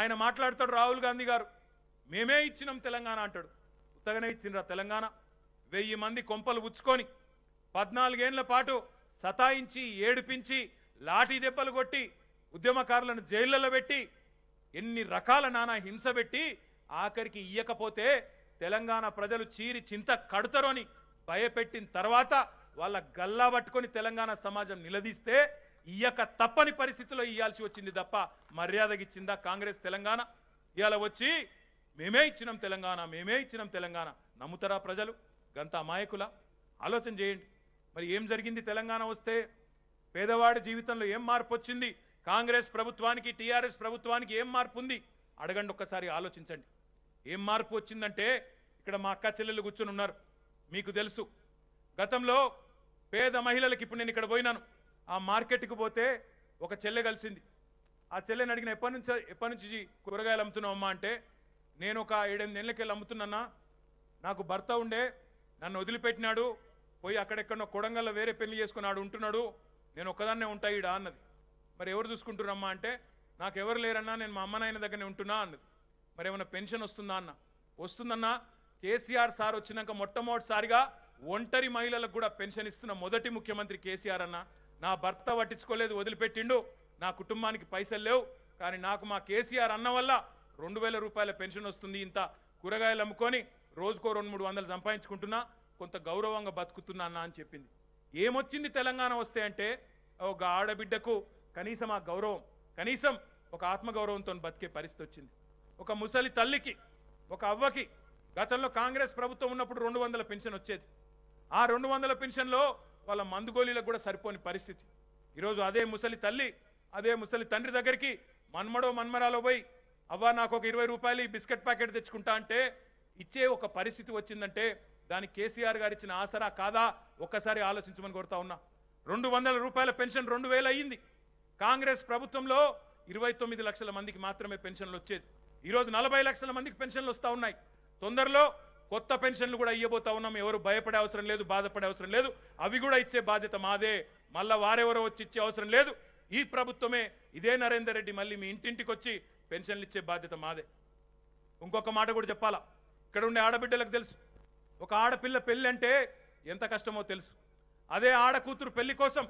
ఆయన మాట్లాడతాడు రాహుల్ గాంధీ గారు మేమే ఇచ్చినాం తెలంగాణ అంటాడు కొత్తగానే ఇచ్చినరా తెలంగాణ వెయ్యి మంది కొంపలు ఉచ్చుకొని పద్నాలుగేళ్ల పాటు సతాయించి ఏడిపించి లాఠీ దెబ్బలు కొట్టి ఉద్యమకారులను జైళ్లలో పెట్టి ఎన్ని రకాల నానా హింస పెట్టి ఆఖరికి ఇయ్యకపోతే తెలంగాణ ప్రజలు చీరి చింత అని భయపెట్టిన తర్వాత వాళ్ళ గల్లా పట్టుకొని తెలంగాణ సమాజం నిలదీస్తే ఇయ్యక తప్పని పరిస్థితిలో ఇయ్యాల్సి వచ్చింది తప్ప మర్యాదగిచ్చిందా కాంగ్రెస్ తెలంగాణ ఇవాళ వచ్చి మేమే ఇచ్చినాం తెలంగాణ మేమే ఇచ్చినాం తెలంగాణ నమ్ముతారా ప్రజలు గంత అమాయకుల ఆలోచన చేయండి మరి ఏం జరిగింది తెలంగాణ వస్తే పేదవాడి జీవితంలో ఏం మార్పు వచ్చింది కాంగ్రెస్ ప్రభుత్వానికి టీఆర్ఎస్ ప్రభుత్వానికి ఏం మార్పు ఉంది అడగండి ఒక్కసారి ఆలోచించండి ఏం మార్పు వచ్చిందంటే ఇక్కడ మా అక్క చెల్లెలు కూర్చొని ఉన్నారు మీకు తెలుసు గతంలో పేద మహిళలకు ఇప్పుడు నేను ఇక్కడ పోయినాను ఆ మార్కెట్కి పోతే ఒక చెల్లె కలిసింది ఆ చెల్లెని అడిగిన ఎప్పటి నుంచి ఎప్పటి నుంచి కూరగాయలు అమ్ముతున్నావమ్మా అంటే నేను ఒక ఏడెనిమిది నెలలకెళ్ళి అమ్ముతున్నా నాకు భర్త ఉండే నన్ను వదిలిపెట్టినాడు పోయి అక్కడెక్కడో కొడంగల్లో వేరే పెళ్లి చేసుకున్నాడు ఉంటున్నాడు నేను ఒక్కదాన్నే ఉంటా ఈడ అన్నది మరి ఎవరు చూసుకుంటున్నామ్మా అంటే నాకు ఎవరు లేరన్నా నేను మా అమ్మనాయన దగ్గరనే ఉంటున్నా అన్నది మరి ఏమైనా పెన్షన్ వస్తుందా అన్న వస్తుందన్నా కేసీఆర్ సార్ వచ్చినాక మొట్టమొదటిసారిగా ఒంటరి మహిళలకు కూడా పెన్షన్ ఇస్తున్న మొదటి ముఖ్యమంత్రి కేసీఆర్ అన్నా నా భర్త పట్టించుకోలేదు వదిలిపెట్టిండు నా కుటుంబానికి పైసలు లేవు కానీ నాకు మా కేసీఆర్ అన్న వల్ల రెండు వేల రూపాయల పెన్షన్ వస్తుంది ఇంత కూరగాయలు అమ్ముకొని రోజుకో రెండు మూడు వందలు సంపాదించుకుంటున్నా కొంత గౌరవంగా బతుకుతున్నా అన్న అని చెప్పింది ఏమొచ్చింది తెలంగాణ వస్తే అంటే ఒక ఆడబిడ్డకు కనీసం ఆ గౌరవం కనీసం ఒక ఆత్మగౌరవంతో బతికే పరిస్థితి వచ్చింది ఒక ముసలి తల్లికి ఒక అవ్వకి గతంలో కాంగ్రెస్ ప్రభుత్వం ఉన్నప్పుడు రెండు వందల పెన్షన్ వచ్చేది ఆ రెండు వందల పెన్షన్లో వాళ్ళ మందుగోళీలకు కూడా సరిపోని పరిస్థితి ఈరోజు అదే ముసలి తల్లి అదే ముసలి తండ్రి దగ్గరికి మన్మడో మన్మరాలో పోయి అవ్వ నాకు ఒక ఇరవై రూపాయలు బిస్కెట్ ప్యాకెట్ తెచ్చుకుంటా అంటే ఇచ్చే ఒక పరిస్థితి వచ్చిందంటే దానికి కేసీఆర్ గారు ఇచ్చిన ఆసరా కాదా ఒక్కసారి ఆలోచించమని కోరుతా ఉన్నా రెండు వందల రూపాయల పెన్షన్ రెండు వేలు అయ్యింది కాంగ్రెస్ ప్రభుత్వంలో ఇరవై తొమ్మిది లక్షల మందికి మాత్రమే పెన్షన్లు వచ్చేది ఈరోజు నలభై లక్షల మందికి పెన్షన్లు వస్తూ ఉన్నాయి తొందరలో కొత్త పెన్షన్లు కూడా ఇయ్యబోతా ఉన్నాం ఎవరు భయపడే అవసరం లేదు బాధపడే అవసరం లేదు అవి కూడా ఇచ్చే బాధ్యత మాదే మళ్ళా వారెవరో వచ్చి ఇచ్చే అవసరం లేదు ఈ ప్రభుత్వమే ఇదే నరేందర్ రెడ్డి మళ్ళీ మీ ఇంటింటికి వచ్చి పెన్షన్లు ఇచ్చే బాధ్యత మాదే ఇంకొక మాట కూడా చెప్పాలా ఇక్కడ ఉండే ఆడబిడ్డలకు తెలుసు ఒక ఆడపిల్ల పెళ్ళి అంటే ఎంత కష్టమో తెలుసు అదే ఆడ కూతురు పెళ్లి కోసం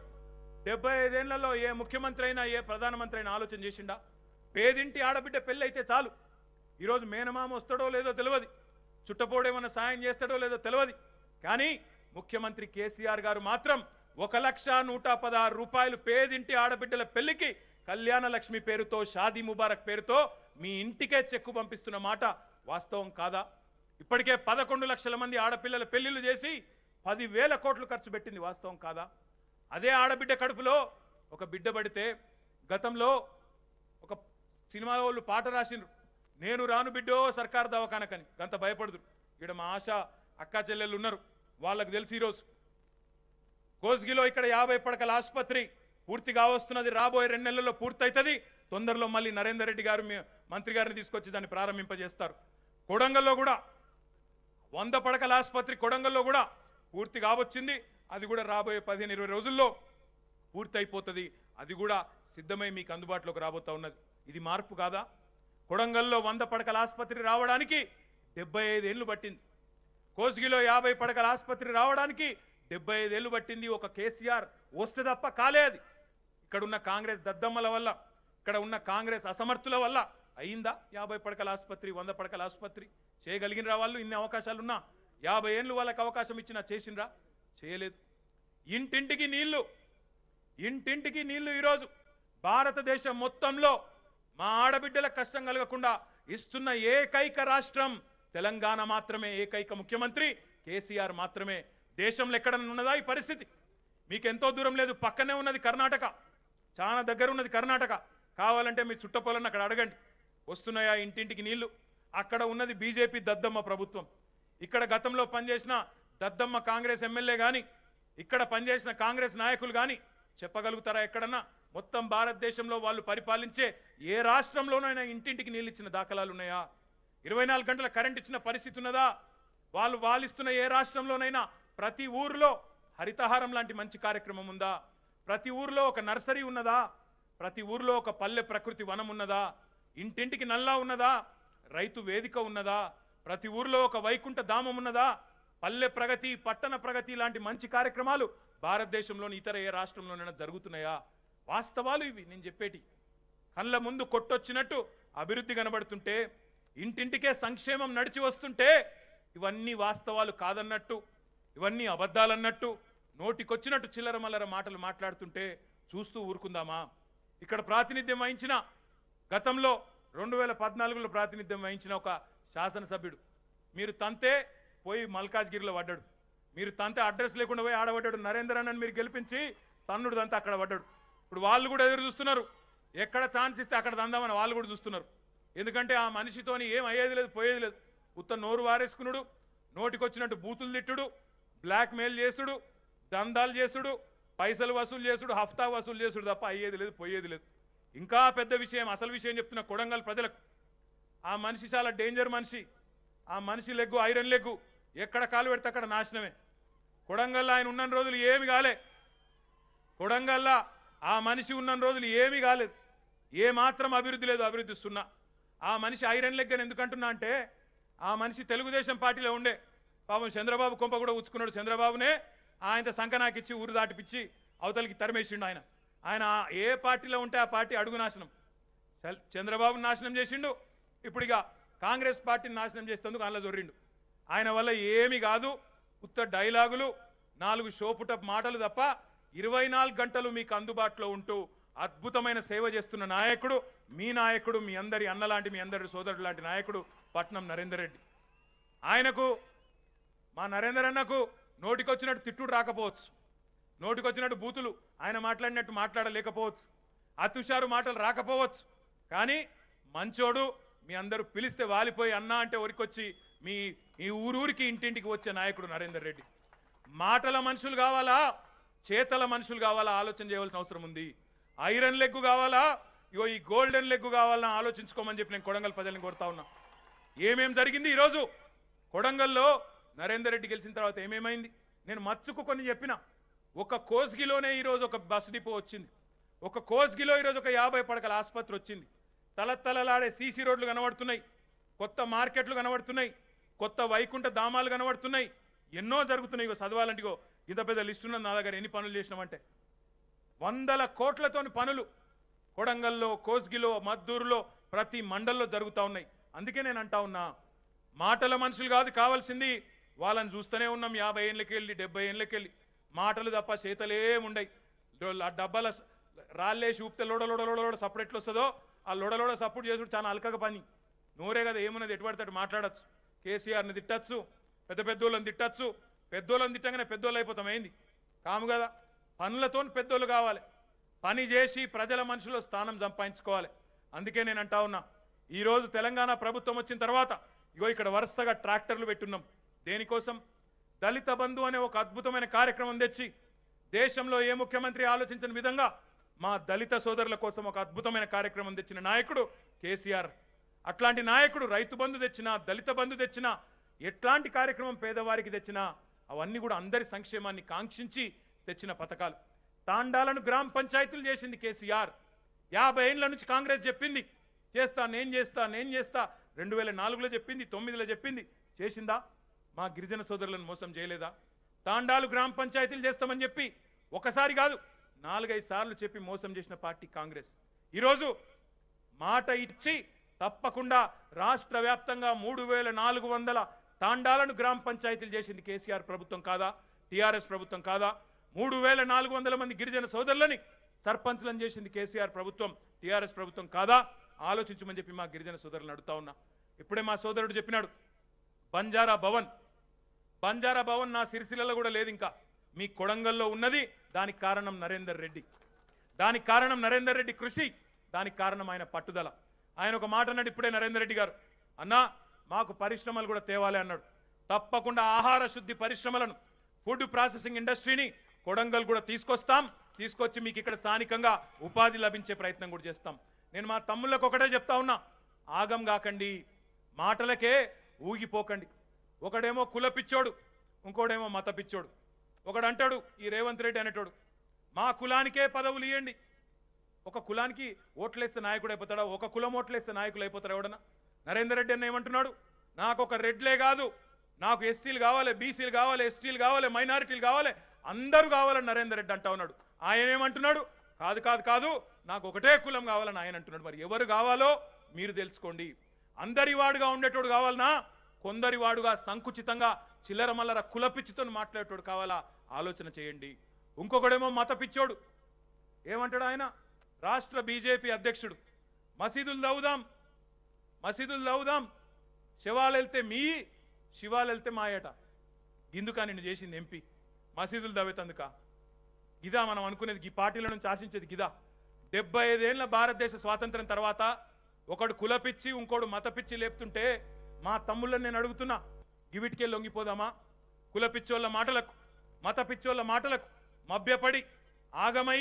డెబ్బై ఐదేళ్లలో ఏ ముఖ్యమంత్రి అయినా ఏ ప్రధానమంత్రి అయినా ఆలోచన చేసిండా పేదింటి ఆడబిడ్డ పెళ్ళి అయితే చాలు ఈరోజు మేనమామ వస్తాడో లేదో తెలియదు చుట్టపోడేమన్నా సాయం చేస్తాడో లేదో తెలియదు కానీ ముఖ్యమంత్రి కేసీఆర్ గారు మాత్రం ఒక లక్ష నూట పదహారు రూపాయలు పేదింటి ఆడబిడ్డల పెళ్లికి కళ్యాణ లక్ష్మి పేరుతో షాదీ ముబారక్ పేరుతో మీ ఇంటికే చెక్కు పంపిస్తున్న మాట వాస్తవం కాదా ఇప్పటికే పదకొండు లక్షల మంది ఆడపిల్లల పెళ్లిళ్ళు చేసి పదివేల కోట్లు ఖర్చు పెట్టింది వాస్తవం కాదా అదే ఆడబిడ్డ కడుపులో ఒక బిడ్డ పడితే గతంలో ఒక సినిమా వాళ్ళు పాట రాసినారు నేను రాను బిడ్డో సర్కార్ దవాఖానకని గంత భయపడదు ఇక్కడ మా ఆశ అక్క చెల్లెళ్ళు ఉన్నారు వాళ్ళకు తెలిసి ఈరోజు కోస్గిలో ఇక్కడ యాభై పడకల ఆసుపత్రి పూర్తి కావస్తున్నది రాబోయే రెండు నెలల్లో పూర్తవుతుంది తొందరలో మళ్ళీ నరేందర్ రెడ్డి గారు మంత్రి గారిని తీసుకొచ్చి దాన్ని ప్రారంభింపజేస్తారు కొడంగల్లో కూడా వంద పడకల ఆసుపత్రి కొడంగల్లో కూడా పూర్తి కావచ్చింది అది కూడా రాబోయే పదిహేను ఇరవై రోజుల్లో పూర్తి అయిపోతుంది అది కూడా సిద్ధమై మీకు అందుబాటులోకి రాబోతా ఉన్నది ఇది మార్పు కాదా కొడంగల్లో వంద పడకల ఆసుపత్రి రావడానికి డెబ్బై ఐదేళ్లు పట్టింది కోసిగిలో యాభై పడకల ఆసుపత్రి రావడానికి డెబ్బై ఐదేళ్లు పట్టింది ఒక కేసీఆర్ వస్తే తప్ప కాలేదు ఇక్కడున్న కాంగ్రెస్ దద్దమ్మల వల్ల ఇక్కడ ఉన్న కాంగ్రెస్ అసమర్థుల వల్ల అయిందా యాభై పడకల ఆసుపత్రి వంద పడకల ఆసుపత్రి చేయగలిగినరా వాళ్ళు ఇన్ని అవకాశాలున్నా యాభై ఏళ్ళు వాళ్ళకి అవకాశం ఇచ్చినా చేసినరా చేయలేదు ఇంటింటికి నీళ్లు ఇంటింటికి నీళ్లు ఈరోజు భారతదేశం మొత్తంలో మా ఆడబిడ్డల కష్టం కలగకుండా ఇస్తున్న ఏకైక రాష్ట్రం తెలంగాణ మాత్రమే ఏకైక ముఖ్యమంత్రి కేసీఆర్ మాత్రమే దేశంలో ఎక్కడన్నా ఉన్నదా ఈ పరిస్థితి మీకెంతో దూరం లేదు పక్కనే ఉన్నది కర్ణాటక చాలా దగ్గర ఉన్నది కర్ణాటక కావాలంటే మీ చుట్టపొలను అక్కడ అడగండి వస్తున్నాయా ఇంటింటికి నీళ్లు అక్కడ ఉన్నది బీజేపీ దద్దమ్మ ప్రభుత్వం ఇక్కడ గతంలో పనిచేసిన దద్దమ్మ కాంగ్రెస్ ఎమ్మెల్యే కానీ ఇక్కడ పనిచేసిన కాంగ్రెస్ నాయకులు కానీ చెప్పగలుగుతారా ఎక్కడన్నా మొత్తం భారతదేశంలో వాళ్ళు పరిపాలించే ఏ రాష్ట్రంలోనైనా ఇంటింటికి నీళ్ళు ఇచ్చిన దాఖలాలు ఉన్నాయా ఇరవై గంటల కరెంట్ ఇచ్చిన పరిస్థితి ఉన్నదా వాళ్ళు వాలిస్తున్న ఏ రాష్ట్రంలోనైనా ప్రతి ఊరిలో హరితహారం లాంటి మంచి కార్యక్రమం ఉందా ప్రతి ఊరిలో ఒక నర్సరీ ఉన్నదా ప్రతి ఊరిలో ఒక పల్లె ప్రకృతి వనం ఉన్నదా ఇంటింటికి నల్లా ఉన్నదా రైతు వేదిక ఉన్నదా ప్రతి ఊరిలో ఒక వైకుంఠ ధామం ఉన్నదా పల్లె ప్రగతి పట్టణ ప్రగతి లాంటి మంచి కార్యక్రమాలు భారతదేశంలోని ఇతర ఏ రాష్ట్రంలోనైనా జరుగుతున్నాయా వాస్తవాలు ఇవి నేను చెప్పేటి కళ్ళ ముందు కొట్టొచ్చినట్టు అభివృద్ధి కనబడుతుంటే ఇంటింటికే సంక్షేమం నడిచి వస్తుంటే ఇవన్నీ వాస్తవాలు కాదన్నట్టు ఇవన్నీ అబద్ధాలన్నట్టు నోటికొచ్చినట్టు చిల్లర మల్లర మాటలు మాట్లాడుతుంటే చూస్తూ ఊరుకుందామా ఇక్కడ ప్రాతినిధ్యం వహించిన గతంలో రెండు వేల పద్నాలుగులో ప్రాతినిధ్యం వహించిన ఒక శాసనసభ్యుడు మీరు తంతే పోయి మల్కాజ్గిరిలో పడ్డాడు మీరు తంతే అడ్రస్ లేకుండా పోయి ఆడబడ్డాడు నరేంద్ర అన్నని మీరు గెలిపించి తన్నుడు తంతే అక్కడ పడ్డాడు ఇప్పుడు వాళ్ళు కూడా ఎదురు చూస్తున్నారు ఎక్కడ ఛాన్స్ ఇస్తే అక్కడ దందామని వాళ్ళు కూడా చూస్తున్నారు ఎందుకంటే ఆ మనిషితోని ఏం అయ్యేది లేదు పోయేది లేదు ఉత్త నోరు వారేసుకునుడు నోటికొచ్చినట్టు బూతులు తిట్టుడు బ్లాక్ మెయిల్ చేసుడు దందాలు చేసుడు పైసలు వసూలు చేసుడు హఫ్తా వసూలు చేసుడు తప్ప అయ్యేది లేదు పోయేది లేదు ఇంకా పెద్ద విషయం అసలు విషయం చెప్తున్న కొడంగల్ ప్రజలకు ఆ మనిషి చాలా డేంజర్ మనిషి ఆ మనిషి లెగ్గు ఐరన్ లెగ్గు ఎక్కడ కాలు పెడితే అక్కడ నాశనమే కొడంగల్లా ఆయన ఉన్న రోజులు ఏమి కాలే కొడంగల్లా ఆ మనిషి ఉన్న రోజులు ఏమీ కాలేదు ఏ మాత్రం అభివృద్ధి లేదు అభివృద్ధి సున్నా ఆ మనిషి ఐరన్ లెగ్గని ఎందుకంటున్నా అంటే ఆ మనిషి తెలుగుదేశం పార్టీలో ఉండే పాపం చంద్రబాబు కొంప కూడా ఉచ్చుకున్నాడు చంద్రబాబునే ఆయన సంకనాకిచ్చి ఊరు దాటిపిచ్చి అవతలికి తరిమేసిండు ఆయన ఆయన ఏ పార్టీలో ఉంటే ఆ పార్టీ అడుగు నాశనం చంద్రబాబు నాశనం చేసిండు ఇప్పుడు కాంగ్రెస్ పార్టీని నాశనం చేసేందుకు అందులో జొర్రిండు ఆయన వల్ల ఏమి కాదు ఉత్త డైలాగులు నాలుగు షోపుట మాటలు తప్ప ఇరవై నాలుగు గంటలు మీకు అందుబాటులో ఉంటూ అద్భుతమైన సేవ చేస్తున్న నాయకుడు మీ నాయకుడు మీ అందరి అన్నలాంటి మీ అందరి సోదరుడు లాంటి నాయకుడు పట్నం నరేందర్ రెడ్డి ఆయనకు మా నరేందర్ అన్నకు నోటికొచ్చినట్టు తిట్టుడు రాకపోవచ్చు నోటికొచ్చినట్టు బూతులు ఆయన మాట్లాడినట్టు మాట్లాడలేకపోవచ్చు అతుషారు మాటలు రాకపోవచ్చు కానీ మంచోడు మీ అందరూ పిలిస్తే వాలిపోయి అన్నా అంటే ఒరికొచ్చి మీ ఈ ఊరూరికి ఇంటింటికి వచ్చే నాయకుడు నరేందర్ రెడ్డి మాటల మనుషులు కావాలా చేతల మనుషులు కావాలా ఆలోచన చేయవలసిన అవసరం ఉంది ఐరన్ లెగ్ కావాలా ఇగో ఈ గోల్డెన్ లెగ్ కావాలని ఆలోచించుకోమని చెప్పి నేను కొడంగల్ ప్రజలను కోరుతా ఉన్నా ఏమేం జరిగింది ఈరోజు కొడంగల్లో నరేందర్ రెడ్డి గెలిచిన తర్వాత ఏమేమైంది నేను మచ్చుకు కొన్ని చెప్పిన ఒక కోస్గిలోనే ఈరోజు ఒక బస్ డిపో వచ్చింది ఒక కోస్గిలో ఈరోజు ఒక యాభై పడకల ఆసుపత్రి వచ్చింది తలతలలాడే సీసీ రోడ్లు కనబడుతున్నాయి కొత్త మార్కెట్లు కనబడుతున్నాయి కొత్త వైకుంఠ ధామాలు కనబడుతున్నాయి ఎన్నో జరుగుతున్నాయి ఇగో చదవాలంటే ఇంత పెద్ద లిస్ట్ ఉన్నది నా దగ్గర ఎన్ని పనులు చేసినామంటే వందల కోట్లతోని పనులు కొడంగల్లో కోస్గిలో మద్దూరులో ప్రతి మండల్లో జరుగుతూ ఉన్నాయి అందుకే నేను అంటా ఉన్నా మాటల మనుషులు కాదు కావాల్సింది వాళ్ళని చూస్తూనే ఉన్నాం యాభై ఏళ్ళకి వెళ్ళి డెబ్బై ఏళ్ళకి వెళ్ళి మాటలు తప్ప చేతలే ఉండయి డబ్బాల రాళ్ళేసి ఊపితే లోడ లోడ లోడ లోడ సప్పుడు వస్తుందో ఆ లోడ లోడ సపోర్ట్ చేసుడు చాలా అలకగ పని నోరే కదా ఏమున్నది ఎటువంటి మాట్లాడచ్చు కేసీఆర్ని తిట్టచ్చు పెద్ద పెద్ద వాళ్ళని తిట్టచ్చు పెద్దోళ్ళని తిట్టంగానే పెద్దోళ్ళు అయిపోతాం ఏంది కాము కదా పనులతో పెద్దోళ్ళు కావాలి పని చేసి ప్రజల మనుషులో స్థానం సంపాదించుకోవాలి అందుకే నేను అంటా ఉన్నా ఈరోజు తెలంగాణ ప్రభుత్వం వచ్చిన తర్వాత ఇగో ఇక్కడ వరుసగా ట్రాక్టర్లు పెట్టున్నాం దేనికోసం దళిత బంధు అనే ఒక అద్భుతమైన కార్యక్రమం తెచ్చి దేశంలో ఏ ముఖ్యమంత్రి ఆలోచించిన విధంగా మా దళిత సోదరుల కోసం ఒక అద్భుతమైన కార్యక్రమం తెచ్చిన నాయకుడు కేసీఆర్ అట్లాంటి నాయకుడు రైతు బంధు తెచ్చినా దళిత బంధు తెచ్చినా ఎట్లాంటి కార్యక్రమం పేదవారికి తెచ్చినా అవన్నీ కూడా అందరి సంక్షేమాన్ని కాంక్షించి తెచ్చిన పథకాలు తాండాలను గ్రామ పంచాయతీలు చేసింది కేసీఆర్ యాభై ఏళ్ళ నుంచి కాంగ్రెస్ చెప్పింది చేస్తా నేను చేస్తా నేను చేస్తా రెండు వేల నాలుగులో చెప్పింది తొమ్మిదిలో చెప్పింది చేసిందా మా గిరిజన సోదరులను మోసం చేయలేదా తాండాలు గ్రామ పంచాయతీలు చేస్తామని చెప్పి ఒకసారి కాదు నాలుగైదు సార్లు చెప్పి మోసం చేసిన పార్టీ కాంగ్రెస్ ఈరోజు మాట ఇచ్చి తప్పకుండా రాష్ట్ర వ్యాప్తంగా మూడు వేల నాలుగు వందల తాండాలను గ్రామ పంచాయతీలు చేసింది కేసీఆర్ ప్రభుత్వం కాదా టీఆర్ఎస్ ప్రభుత్వం కాదా మూడు వేల నాలుగు వందల మంది గిరిజన సోదరులని సర్పంచ్లను చేసింది కేసీఆర్ ప్రభుత్వం టీఆర్ఎస్ ప్రభుత్వం కాదా ఆలోచించమని చెప్పి మా గిరిజన సోదరులను అడుగుతా ఉన్నా ఇప్పుడే మా సోదరుడు చెప్పినాడు బంజారా భవన్ బంజారా భవన్ నా సిరిసిల్లలో కూడా లేదు ఇంకా మీ కొడంగల్లో ఉన్నది దానికి కారణం నరేందర్ రెడ్డి దానికి కారణం నరేందర్ రెడ్డి కృషి దానికి కారణం ఆయన పట్టుదల ఆయన ఒక మాట అన్నాడు ఇప్పుడే నరేందర్ రెడ్డి గారు అన్నా మాకు పరిశ్రమలు కూడా తేవాలి అన్నాడు తప్పకుండా ఆహార శుద్ధి పరిశ్రమలను ఫుడ్ ప్రాసెసింగ్ ఇండస్ట్రీని కొడంగల్ కూడా తీసుకొస్తాం తీసుకొచ్చి మీకు ఇక్కడ స్థానికంగా ఉపాధి లభించే ప్రయత్నం కూడా చేస్తాం నేను మా తమ్ముళ్ళకు ఒకటే చెప్తా ఉన్నా ఆగం కాకండి మాటలకే ఊగిపోకండి ఒకడేమో కుల పిచ్చోడు ఇంకోడేమో మత పిచ్చోడు అంటాడు ఈ రేవంత్ రెడ్డి అనేటోడు మా కులానికే పదవులు ఇవ్వండి ఒక కులానికి ఓట్లేస్తే నాయకుడు అయిపోతాడా ఒక కులం ఓట్లేస్తే నాయకులు అయిపోతారు ఎవడన్నా నరేందర్ రెడ్డి అన్న ఏమంటున్నాడు నాకు ఒక రెడ్లే కాదు నాకు ఎస్సీలు కావాలి బీసీలు కావాలి ఎస్టీలు కావాలి మైనారిటీలు కావాలి అందరూ కావాలని నరేందర్ రెడ్డి అంటా ఉన్నాడు ఆయన ఏమంటున్నాడు కాదు కాదు కాదు నాకు ఒకటే కులం కావాలని ఆయన అంటున్నాడు మరి ఎవరు కావాలో మీరు తెలుసుకోండి అందరి వాడుగా ఉండేటోడు కావాలనా కొందరి వాడుగా సంకుచితంగా చిల్లర మల్లర కులపిచ్చితో మాట్లాడేటోడు కావాలా ఆలోచన చేయండి ఇంకొకడేమో మత పిచ్చోడు ఏమంటాడు ఆయన రాష్ట్ర బీజేపీ అధ్యక్షుడు మసీదులు దవుదాం మసీదులు తవ్వుదాం శివాలు వెళ్తే మీ శివాలు వెళ్తే మాయట గిందుకా నిన్ను చేసింది ఎంపీ మసీదులు తవ్వేతందుక గిదా మనం అనుకునేది ఈ పార్టీల నుంచి ఆశించేది గిదా డెబ్బై ఐదేళ్ల భారతదేశ స్వాతంత్రం తర్వాత ఒకడు కులపిచ్చి ఇంకోడు మతపిచ్చి లేపుతుంటే మా తమ్ముళ్ళని నేను అడుగుతున్నా ఇవిటికే లొంగిపోదామా పిచ్చోళ్ళ మాటలకు మత పిచ్చోళ్ళ మాటలకు మభ్యపడి ఆగమై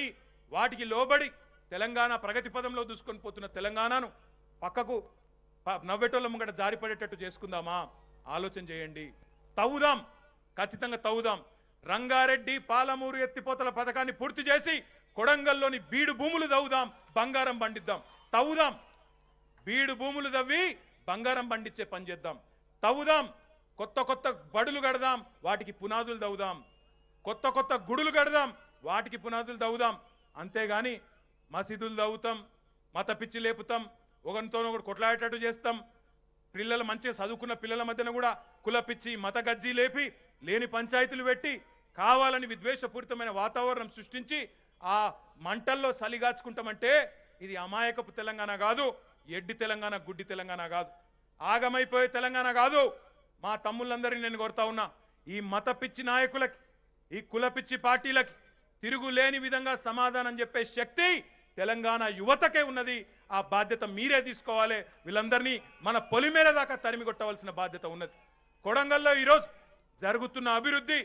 వాటికి లోబడి తెలంగాణ ప్రగతి పదంలో దూసుకొని పోతున్న తెలంగాణను పక్కకు నవ్వేటోళ్ళ ముంగట జారిపడేటట్టు చేసుకుందామా ఆలోచన చేయండి తవ్వుదాం ఖచ్చితంగా తవ్వుదాం రంగారెడ్డి పాలమూరు ఎత్తిపోతల పథకాన్ని పూర్తి చేసి కొడంగల్లోని బీడు భూములు తవ్వుదాం బంగారం పండిద్దాం తవ్వుదాం బీడు భూములు తవ్వి బంగారం పండించే పని చేద్దాం తవ్వుదాం కొత్త కొత్త బడులు కడదాం వాటికి పునాదులు తవ్వుదాం కొత్త కొత్త గుడులు కడదాం వాటికి పునాదులు తవ్వుదాం అంతేగాని మసీదులు తవ్వుతాం మత పిచ్చి లేపుతాం ఒకరితోనూ ఒకటి కొట్లాడేటట్టు చేస్తాం పిల్లలు మంచిగా చదువుకున్న పిల్లల మధ్యన కూడా కులపిచ్చి మత గజ్జీ లేపి లేని పంచాయతీలు పెట్టి కావాలని విద్వేషపూరితమైన వాతావరణం సృష్టించి ఆ మంటల్లో చలిగాచుకుంటామంటే ఇది అమాయకపు తెలంగాణ కాదు ఎడ్డి తెలంగాణ గుడ్డి తెలంగాణ కాదు ఆగమైపోయే తెలంగాణ కాదు మా తమ్ముళ్ళందరినీ నేను కోరుతా ఉన్నా ఈ మత పిచ్చి నాయకులకి ఈ కులపిచ్చి పార్టీలకి తిరుగులేని విధంగా సమాధానం చెప్పే శక్తి తెలంగాణ యువతకే ఉన్నది ఆ బాధ్యత మీరే తీసుకోవాలి వీళ్ళందరినీ మన పొలి మీద దాకా తరిమిగొట్టవలసిన బాధ్యత ఉన్నది కొడంగల్లో ఈరోజు జరుగుతున్న అభివృద్ధి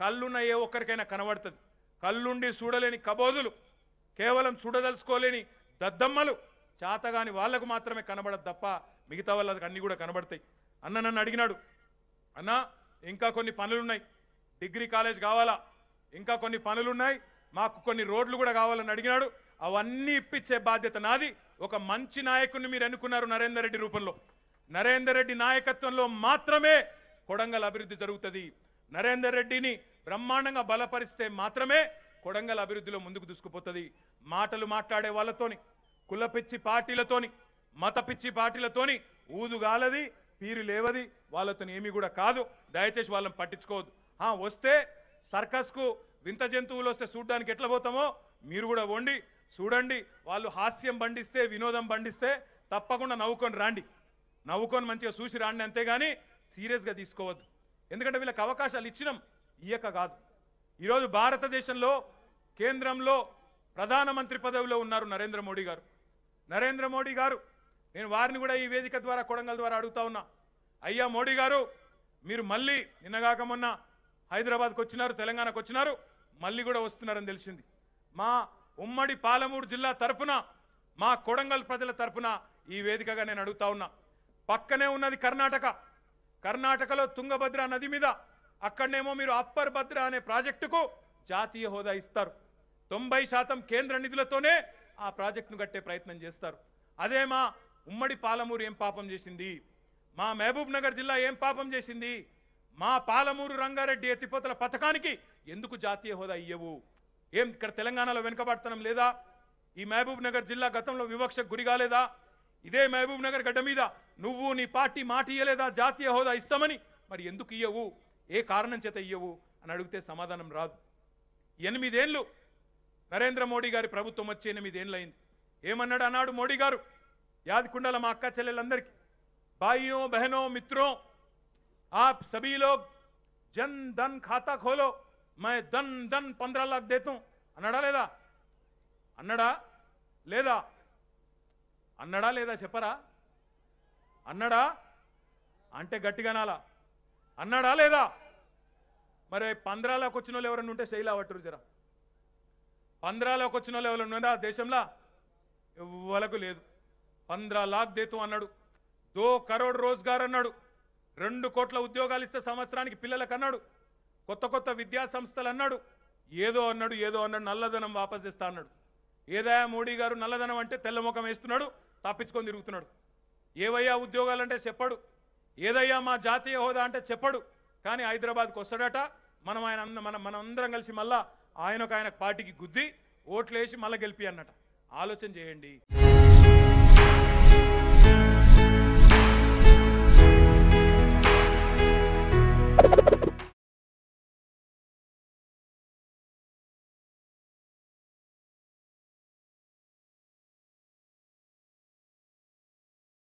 కళ్ళున్న ఏ ఒక్కరికైనా కనబడుతుంది కళ్ళుండి చూడలేని కబోదులు కేవలం చూడదలుచుకోలేని దద్దమ్మలు చాతగాని వాళ్లకు మాత్రమే కనబడదు తప్ప మిగతా వాళ్ళకి అన్ని కూడా కనబడతాయి అన్న నన్ను అడిగినాడు అన్న ఇంకా కొన్ని పనులున్నాయి డిగ్రీ కాలేజ్ కావాలా ఇంకా కొన్ని పనులున్నాయి మాకు కొన్ని రోడ్లు కూడా కావాలని అడిగినాడు అవన్నీ ఇప్పించే బాధ్యత నాది ఒక మంచి నాయకుడిని మీరు అనుకున్నారు నరేందర్ రెడ్డి రూపంలో నరేందర్ రెడ్డి నాయకత్వంలో మాత్రమే కొడంగల్ అభివృద్ధి జరుగుతుంది నరేందర్ రెడ్డిని బ్రహ్మాండంగా బలపరిస్తే మాత్రమే కొడంగల్ అభివృద్ధిలో ముందుకు దూసుకుపోతుంది మాటలు మాట్లాడే వాళ్ళతోని కులపిచ్చి పార్టీలతోని మత పిచ్చి పార్టీలతోని ఊదుగాలది పీరు లేవది వాళ్ళతో ఏమీ కూడా కాదు దయచేసి వాళ్ళని పట్టించుకోవద్దు వస్తే సర్కస్కు వింత జంతువులు వస్తే చూడ్డానికి ఎట్లా పోతామో మీరు కూడా వండి చూడండి వాళ్ళు హాస్యం పండిస్తే వినోదం పండిస్తే తప్పకుండా నవ్వుకొని రాండి నవ్వుకొని మంచిగా చూసి రాండి అంతేగాని సీరియస్గా తీసుకోవద్దు ఎందుకంటే వీళ్ళకి అవకాశాలు ఇచ్చినాం ఇయ్యక కాదు ఈరోజు భారతదేశంలో కేంద్రంలో ప్రధానమంత్రి పదవిలో ఉన్నారు నరేంద్ర మోడీ గారు నరేంద్ర మోడీ గారు నేను వారిని కూడా ఈ వేదిక ద్వారా కొడంగల్ ద్వారా అడుగుతా ఉన్నా అయ్యా మోడీ గారు మీరు మళ్ళీ నిన్నగాక మొన్న హైదరాబాద్కు వచ్చినారు తెలంగాణకు వచ్చినారు మళ్ళీ కూడా వస్తున్నారని తెలిసింది మా ఉమ్మడి పాలమూరు జిల్లా తరఫున మా కొడంగల్ ప్రజల తరఫున ఈ వేదికగా నేను అడుగుతా ఉన్నా పక్కనే ఉన్నది కర్ణాటక కర్ణాటకలో తుంగభద్ర నది మీద అక్కడనేమో మీరు అప్పర్ భద్ర అనే ప్రాజెక్టుకు జాతీయ హోదా ఇస్తారు తొంభై శాతం కేంద్ర నిధులతోనే ఆ ప్రాజెక్టును కట్టే ప్రయత్నం చేస్తారు అదే మా ఉమ్మడి పాలమూరు ఏం పాపం చేసింది మా మహబూబ్ నగర్ జిల్లా ఏం పాపం చేసింది మా పాలమూరు రంగారెడ్డి ఎత్తిపోతల పథకానికి ఎందుకు జాతీయ హోదా ఇయ్యవు ఏం ఇక్కడ తెలంగాణలో వెనుకబడతనం లేదా ఈ మహబూబ్ నగర్ జిల్లా గతంలో వివక్షకు గురి కాలేదా ఇదే మహబూబ్ నగర్ గడ్డ మీద నువ్వు నీ పార్టీ మాట ఇయ్యలేదా జాతీయ హోదా ఇస్తామని మరి ఎందుకు ఇయ్యవు ఏ కారణం చేత ఇయ్యవు అని అడిగితే సమాధానం రాదు ఎనిమిదేళ్ళు నరేంద్ర మోడీ గారి ప్రభుత్వం వచ్చి అయింది ఏమన్నాడు అన్నాడు మోడీ గారు యాదకుండల మా అక్క చెల్లెలందరికీ బాయో బహనో మిత్రో ఆప్ సభీలో జన్ ధన్ ఖాతా ఖోలో మై దన్ దన్ పంద్రా లాక్ దేతం అన్నాడా లేదా అన్నాడా లేదా అన్నాడా లేదా చెప్పరా అన్నాడా అంటే గట్టిగా నాలా అన్నాడా లేదా మరి పంద్రాలకు వచ్చిన వాళ్ళు ఎవరైనా ఉంటే శైలా శైలావట్టురు జరా పంద్రాలకు వచ్చిన వాళ్ళు ఎవరైనా ఉన్నారా దేశంలో ఎవ్వలకు లేదు పంద్రా లాక్ దేతు అన్నాడు దో కరోడ్ రోజ్గార్ అన్నాడు రెండు కోట్ల ఉద్యోగాలు ఇస్తే సంవత్సరానికి పిల్లలకు అన్నాడు కొత్త కొత్త విద్యా సంస్థలు అన్నాడు ఏదో అన్నాడు ఏదో అన్నాడు నల్లధనం వాపస్ ఇస్తా అన్నాడు ఏదయా మోడీ గారు నల్లధనం అంటే తెల్లముఖం వేస్తున్నాడు తప్పించుకొని తిరుగుతున్నాడు ఏవయ్యా ఉద్యోగాలంటే చెప్పాడు ఏదయ్యా మా జాతీయ హోదా అంటే చెప్పాడు కానీ హైదరాబాద్కు వస్తాడట మనం ఆయన మన మనందరం కలిసి మళ్ళా ఒక ఆయన పార్టీకి గుద్ది ఓట్లేసి మళ్ళీ గెలిపి అన్నట ఆలోచన చేయండి